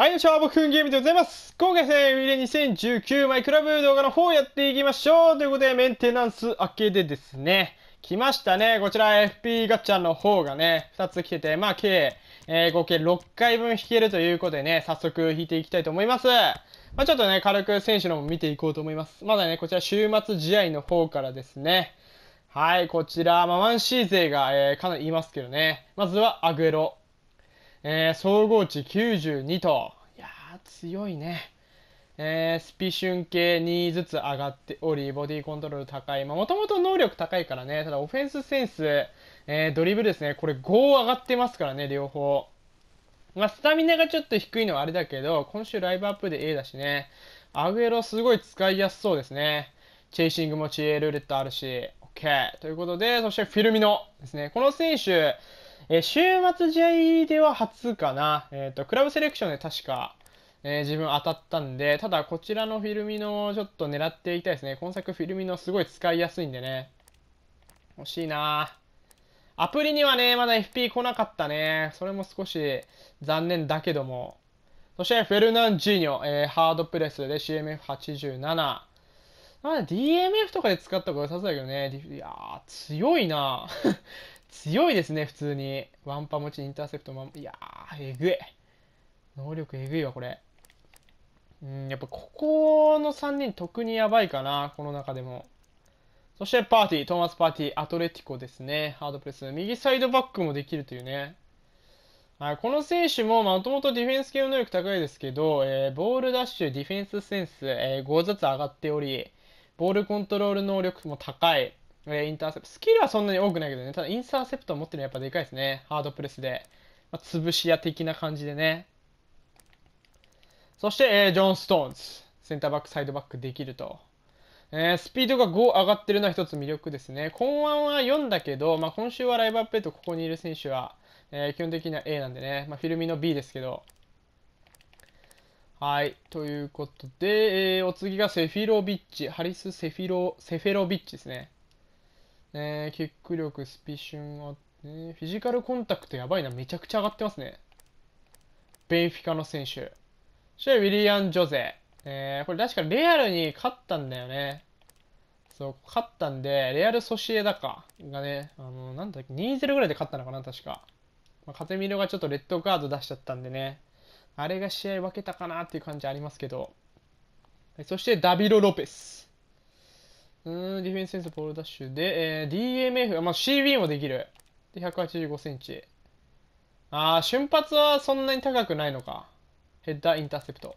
はい、よいしょ、僕くんゲームでございます。今回ですね、ウり2019枚クラブ動画の方やっていきましょう。ということで、メンテナンス明けでですね、来ましたね。こちら FP ガチャの方がね、2つ来てて、まあ、計、えー、合計6回分引けるということでね、早速引いていきたいと思います。まあ、ちょっとね、軽く選手のも見ていこうと思います。まだね、こちら週末試合の方からですね、はい、こちら、まあ、1C 勢が、えー、かなりいますけどね、まずはアグロ。えー、総合値92と、いやー、強いね。えー、スピシュン系2ずつ上がっており、ボディコントロール高い。もともと能力高いからね、ただオフェンスセンス、えー、ドリブルですね、これ5上がってますからね、両方。まあ、スタミナがちょっと低いのはあれだけど、今週ライブアップで A だしね、アグエロすごい使いやすそうですね。チェイシングも知恵ルーレットあるし、OK。ということで、そしてフィルミノですね。この選手、え週末試合では初かな、えっ、ー、と、クラブセレクションで確か、えー、自分当たったんで、ただこちらのフィルミノをちょっと狙っていきたいですね。今作フィルミノすごい使いやすいんでね。欲しいなアプリにはね、まだ FP 来なかったね。それも少し残念だけども。そして、フェルナンジーニョ、えー、ハードプレスで CMF87。まあ、DMF とかで使った方が良さそうだけどね。いやー、強いな強いですね、普通に。ワンパ持ち、インターセプトも、いやー、えぐい。能力えぐいわ、これ。うん、やっぱここの3人、特にやばいかな、この中でも。そしてパーティー、トーマスパーティー、アトレティコですね。ハードプレス。右サイドバックもできるというね。はい、この選手も、もともとディフェンス系の能力高いですけど、えー、ボールダッシュ、ディフェンスセンス、えー、5ずつ上がっており、ボールコントロール能力も高い。えインターセプト。スキルはそんなに多くないけどね、ただインターセプトを持ってるのはやっぱでかいですね。ハードプレスで。まあ、潰し屋的な感じでね。そして、えー、ジョン・ストーンズ。センターバック、サイドバックできると。えー、スピードが5上がってるのは一つ魅力ですね。今腕は4だけど、まあ、今週はライブアップート、ここにいる選手は、えー、基本的には A なんでね、まあ、フィルミの B ですけど。はい。ということで、えー、お次がセフィロビッチ、ハリス・セフィロ、セフェロビッチですね。えキック力、スピシュンあって、ね、フィジカルコンタクトやばいな、めちゃくちゃ上がってますね。ベンフィカの選手。そしてウィリアン・ジョゼ。えー、これ確かレアルに勝ったんだよね。そう、勝ったんで、レアル・ソシエダか。がね、あの、なんだっけ、2-0ぐらいで勝ったのかな、確か。まあ、カテミロがちょっとレッドカード出しちゃったんでね。あれが試合分けたかなっていう感じありますけど。そしてダビロ・ロペス。うん、ディフェンスセンス、ボールダッシュで、えー、DMF、まあ、CB もできる。で、185センチ。あー、瞬発はそんなに高くないのか。ヘッダー、インターセプト。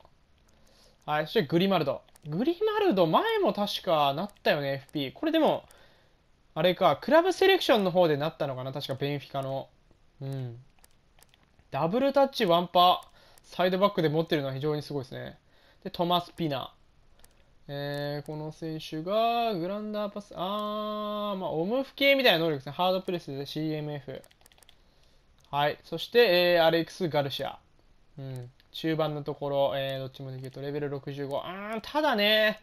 はい、そしてグリマルド。グリマルド、前も確かなったよね、FP。これでも、あれか、クラブセレクションの方でなったのかな、確かベンフィカの。うん。ダブルタッチ、ワンパー、サイドバックで持ってるのは非常にすごいですね。で、トマス・ピナ。えー、この選手がグランダーパス、あー、まあ、オムフ系みたいな能力ですね。ハードプレスで CMF。はい。そして、えー、アレックス・ガルシア。うん。中盤のところ、えー、どっちもできると、レベル65。あー、ただね、やっ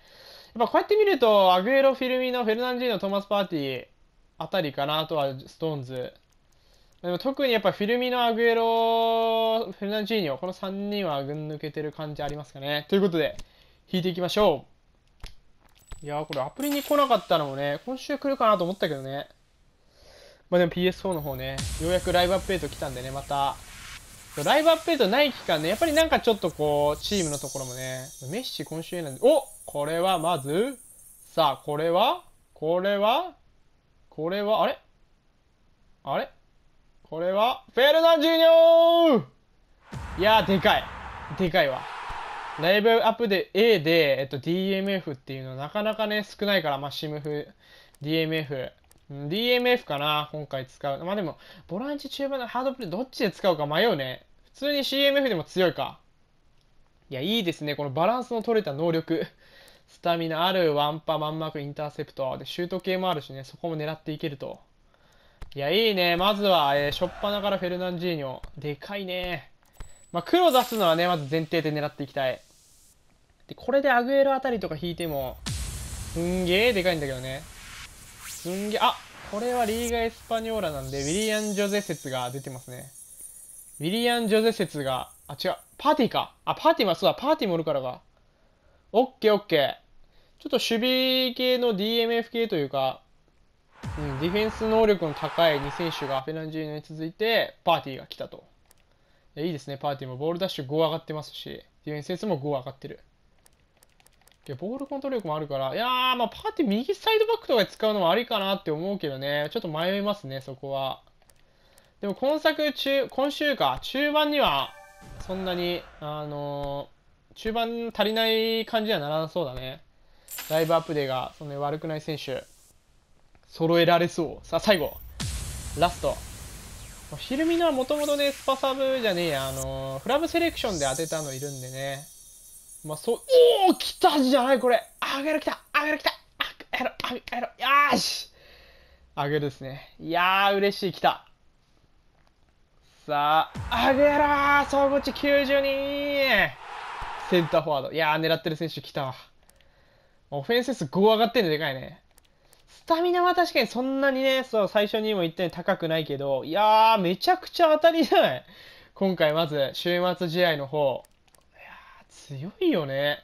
ぱこうやって見ると、アグエロ、フィルミのフェルナンジーノ、トマス・パーティーあたりかな。あとは、ストーンズ。でも特にやっぱフィルミのアグエロ、フェルナンジーニョ、この3人は抜けてる感じありますかね。ということで、引いていきましょう。いやこれアプリに来なかったのもね、今週来るかなと思ったけどね。まあでも PS4 の方ね、ようやくライブアップデート来たんでね、また。ライブアップデートない期間ね、やっぱりなんかちょっとこう、チームのところもね、メッシ今週なんで、おこれはまず、さあ、これはこれはこれは、あれあれこれは、フェルナンジュニョーいやー、でかい。でかいわ。ライブアップで A で、えっと、DMF っていうのなかなかね、少ないから、まあ、シムフ、DMF、DMF かな、今回使う。まあでも、ボランチ中盤のハードプレイどっちで使うか迷うね。普通に CMF でも強いか。いや、いいですね。このバランスの取れた能力。スタミナある、ワンパ、ワンマーク、インターセプト。で、シュート系もあるしね、そこも狙っていけると。いや、いいね。まずは、えー、しょっぱなからフェルナンジーニョ。でかいね。まあ、黒出すのはね、まず前提で狙っていきたい。で、これでアグエロあたりとか引いても、すんげえでかいんだけどね。すんげえ、あこれはリーガ・エスパニョーラなんで、ウィリアン・ジョゼ説が出てますね。ウィリアン・ジョゼ説が、あ、違う、パーティーか。あ、パーティーはそうだ、パーティーもおるからか。オッケーオッケー。ちょっと守備系の DMF 系というか、うん、ディフェンス能力の高い2選手がフェランジーノに続いて、パーティーが来たと。いいですね、パーティーもボールダッシュ5上がってますし、ディフェンス説も5上がってる。で、ボールコントロール力もあるから、いやー、まあ、パーティー右サイドバックとかで使うのもありかなって思うけどね、ちょっと迷いますね、そこは。でも今作中、今週か、中盤には、そんなに、あのー、中盤足りない感じにはならなそうだね。ライブアップデーが、そんなに悪くない選手、揃えられそう。さあ、最後、ラスト。ヒルミナはもともとね、スパサブじゃねえや、あのー、フラブセレクションで当てたのいるんでね、まあ、そう、おお来たじゃないこれ上げる来た上げる来たあがる上げるよし上げるですね。いやー、嬉しい、来た。さあ、上げろー総合値92センターフォワード。いやー、狙ってる選手来たわ。オフェンス数5上がってんのでかいね。スタミナは確かにそんなにね、そう、最初にも言ったように高くないけど、いやー、めちゃくちゃ当たりじゃない今回まず、週末試合の方、強いよね。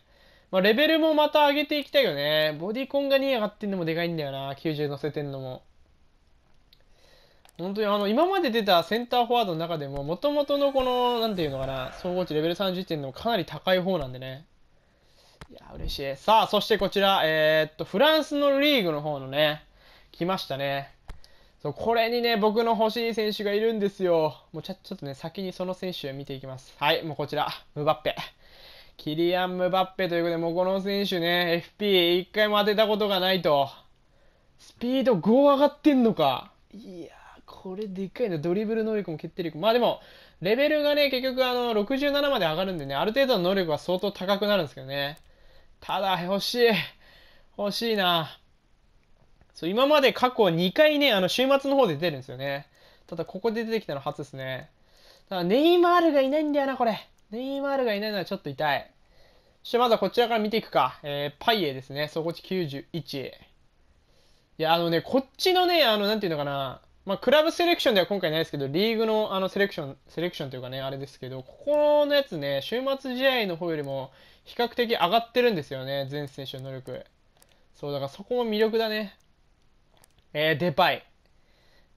まあ、レベルもまた上げていきたいよね。ボディコンが2上がってんのもでかいんだよな。90乗せてんのも。本当にあの、今まで出たセンターフォワードの中でも、もともとのこの、なんていうのかな、総合値レベル30点のかなり高い方なんでね。いや、嬉しい。さあ、そしてこちら、えー、っと、フランスのリーグの方のね、来ましたね。そう、これにね、僕の欲しい選手がいるんですよ。もうちょちょっとね、先にその選手を見ていきます。はい、もうこちら、ムバッペ。キリアン・ムバッペということで、もうこの選手ね、FP1 回も当てたことがないと。スピード5上がってんのか。いやこれでかいな。ドリブル能力も決定力も。まあでも、レベルがね、結局あの、67まで上がるんでね、ある程度の能力は相当高くなるんですけどね。ただ、欲しい。欲しいな。そう、今まで過去2回ね、あの、週末の方で出てるんですよね。ただ、ここで出てきたの初ですね。ただ、ネイマールがいないんだよな、これ。ネイマールがいないのはちょっと痛い。そしてまずはこちらから見ていくか。えー、パイエですね。底地91。いや、あのね、こっちのね、あの、なんていうのかな。まあ、クラブセレクションでは今回ないですけど、リーグのあのセレクション、セレクションというかね、あれですけど、ここのやつね、週末試合の方よりも比較的上がってるんですよね、全選手の能力。そう、だからそこも魅力だね。えー、デパイ。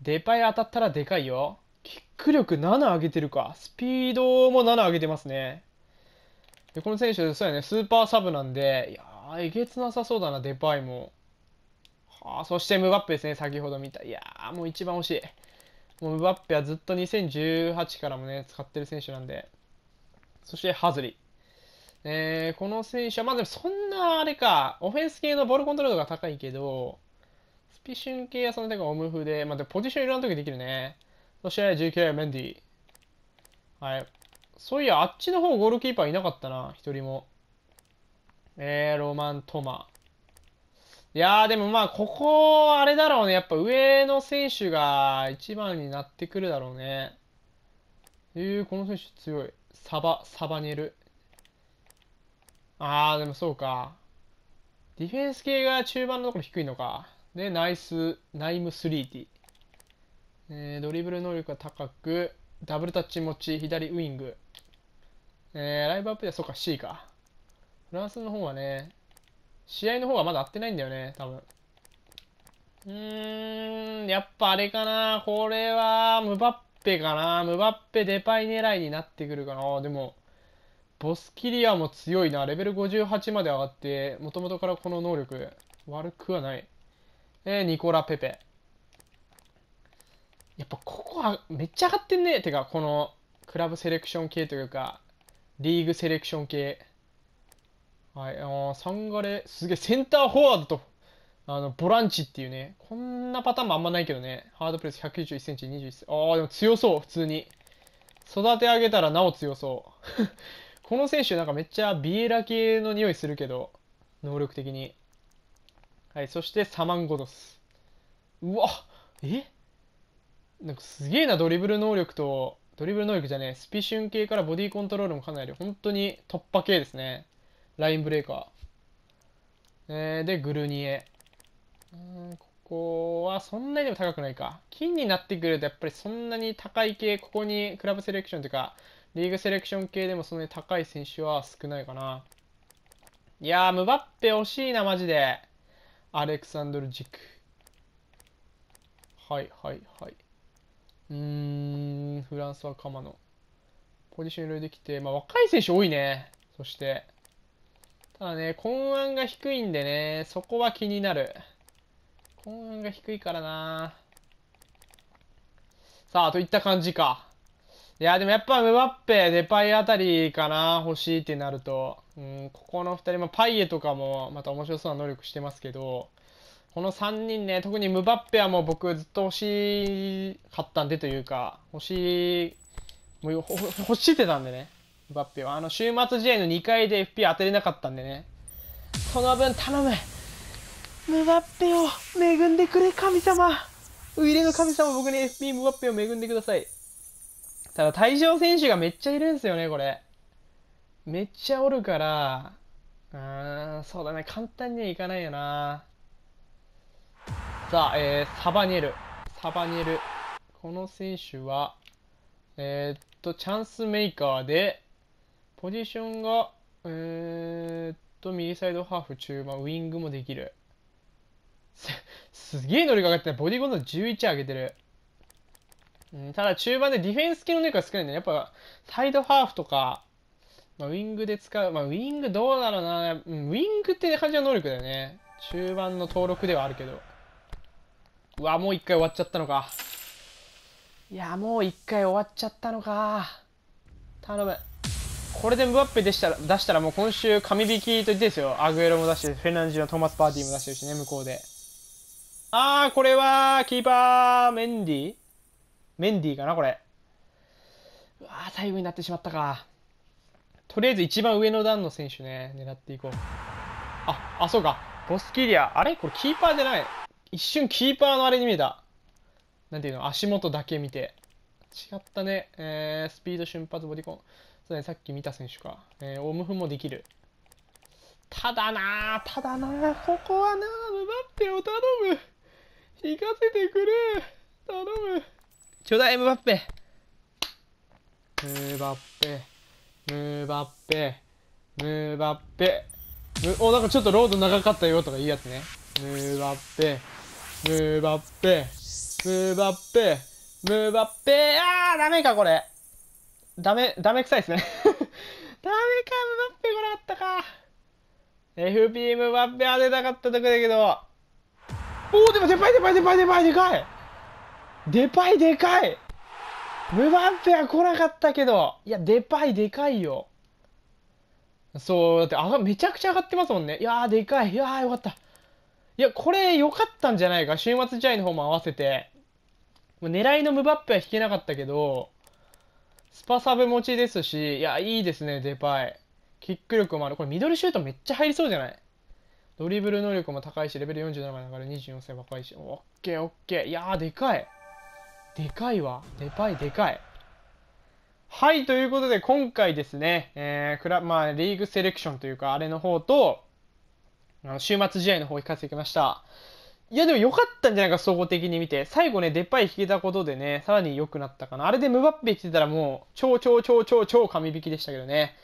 デパイ当たったらでかいよ。キック力7上げてるか。スピードも7上げてますね。で、この選手、そうやね、スーパーサブなんで、いやー、えげつなさそうだな、デパイも。はあ、そしてムバッペですね、先ほど見た。いやー、もう一番惜しい。もうムバッペはずっと2018からもね、使ってる選手なんで。そしてハズリ。えー、この選手は、まあでもそんなあれか、オフェンス系のボールコントロールが高いけど、スピシュン系はその点がオムフで、まあでポジションいろんな時できるね。そして、GK メンディはい。そういや、あっちの方ゴールキーパーいなかったな、一人も。えー、ロマン・トマ。いやー、でもまあ、ここ、あれだろうね。やっぱ上の選手が一番になってくるだろうね。えー、この選手強い。サバ、サバネル。あー、でもそうか。ディフェンス系が中盤のところ低いのか。で、ナイス、ナイムスリーティー。えー、ドリブル能力が高く、ダブルタッチ持ち、左ウイング。えー、ライブアップではそうか、C か。フランスの方はね、試合の方はまだ合ってないんだよね、多分。うーん、やっぱあれかな。これは、ムバッペかな。ムバッペ、デパイ狙いになってくるかな。でも、ボスキリアも強いな。レベル58まで上がって、もともとからこの能力、悪くはない。えー、ニコラ・ペペ。やっぱここはめっちゃ上がってんねてかこのクラブセレクション系というかリーグセレクション系はいあサンガレすげえセンターフォワードとあのボランチっていうねこんなパターンもあんまないけどねハードプレス 191cm21 ああでも強そう普通に育て上げたらなお強そう この選手なんかめっちゃビエラ系の匂いするけど能力的にはいそしてサマンゴドスうわえなんかすげえなドリブル能力とドリブル能力じゃねえスピシュン系からボディコントロールもかなり本当に突破系ですねラインブレーカー、えー、でグルニエうんここはそんなにでも高くないか金になってくるとやっぱりそんなに高い系ここにクラブセレクションというかリーグセレクション系でもそんなに高い選手は少ないかないやームバッペ惜しいなマジでアレクサンドル・ジクはいはいはいうーん、フランスは鎌野。ポジションいろいろできて、まあ、若い選手多いね。そして。ただね、混安が低いんでね、そこは気になる。混乱が低いからなさあ、といった感じか。いや、でもやっぱムバッペ、デパイあたりかな、欲しいってなると。うん、ここの2人も、パイエとかも、また面白そうな能力してますけど、この3人ね、特にムバッペはもう僕ずっと欲しかったんでというか、欲しい、もう欲してたんでね、ムバッペは。あの、週末試合の2回で FP 当てれなかったんでね。その分頼むムバッペを恵んでくれ、神様ウイレの神様、僕に FP ムバッペを恵んでください。ただ、退場選手がめっちゃいるんですよね、これ。めっちゃおるから、うーん、そうだね、簡単にはいかないよな。さあ、えー、サバニエル。サバニエル。この選手は、えー、っと、チャンスメーカーで、ポジションが、えー、っと、右サイドハーフ、中盤、ウイングもできる。すげえ乗りかかってた。ボディゴンド11上げてる。うん、ただ中盤でディフェンス系のネックが少ないんだ、ね、やっぱ、サイドハーフとか、まあ、ウイングで使う。まあ、ウイングどうだろうな。うん、ウイングって感じの能力だよね。中盤の登録ではあるけど。うわ、もう一回終わっちゃったのか。いや、もう一回終わっちゃったのか。頼む。これでムバッペでしたら出したらもう今週神引きと言ってですよ。アグエロも出してフェナンジーのトーマス・パーティーも出してるしね、向こうで。あー、これは、キーパー、メンディメンディかな、これ。うわー、最後になってしまったか。とりあえず一番上の段の選手ね、狙っていこう。あ、あ、そうか。ボスキリア。あれこれキーパーじゃない。一瞬キーパーのあれに見えた。なんていうの、足元だけ見て。違ったね。えー、スピード瞬発ボディコン。そうね、さっき見た選手か。えー、オムフもできる。ただなただなここはなムバッペを頼む。引かせてくれ。頼む。巨大ムバッペ。ムバッペ。ムバッペ。ムバッペ。お、なんかちょっとロード長かったよとかいいやつね。ムバッペ。ムバッペ、ムバッペ、ムバッペ、あー、ダメか、これ。ダメ、ダメ臭いですね ダメか、ムバッペ、これあったか。FP ムバッペ当てたかったとこだけど。おー、でも、デパイ、デパイ、デパイ、デパイ、でかい。デパイ、でかい。ムバッペは来なかったけど。いや、デパイ、でかいよ。そう、だって、あが、めちゃくちゃ上がってますもんね。いやー、でかい。いやー、よかった。いや、これ良かったんじゃないか。週末試合の方も合わせて。狙いのムバッペは引けなかったけど、スパサブ持ちですし、いや、いいですね、デパイ。キック力もある。これミドルシュートめっちゃ入りそうじゃないドリブル能力も高いし、レベル47まで上がる24歳若いし。オッケーオッケー。いやー、でかい。でかいわ。デパイ、でかい。はい、ということで、今回ですね、えー、クラ、まあ、リーグセレクションというか、あれの方と、あの週末試合の方を引かせてきました。いや、でも良かったんじゃないか、総合的に見て。最後ね、出っ張り引けたことでね、さらに良くなったかな。あれでムバッペ来てたらもう、超超超超超神引きでしたけどね。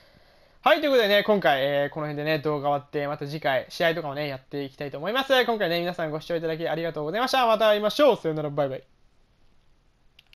はい、ということでね、今回、えー、この辺でね、動画終わって、また次回、試合とかもね、やっていきたいと思います。今回ね、皆さんご視聴いただきありがとうございました。また会いましょう。さよなら、バイバイ。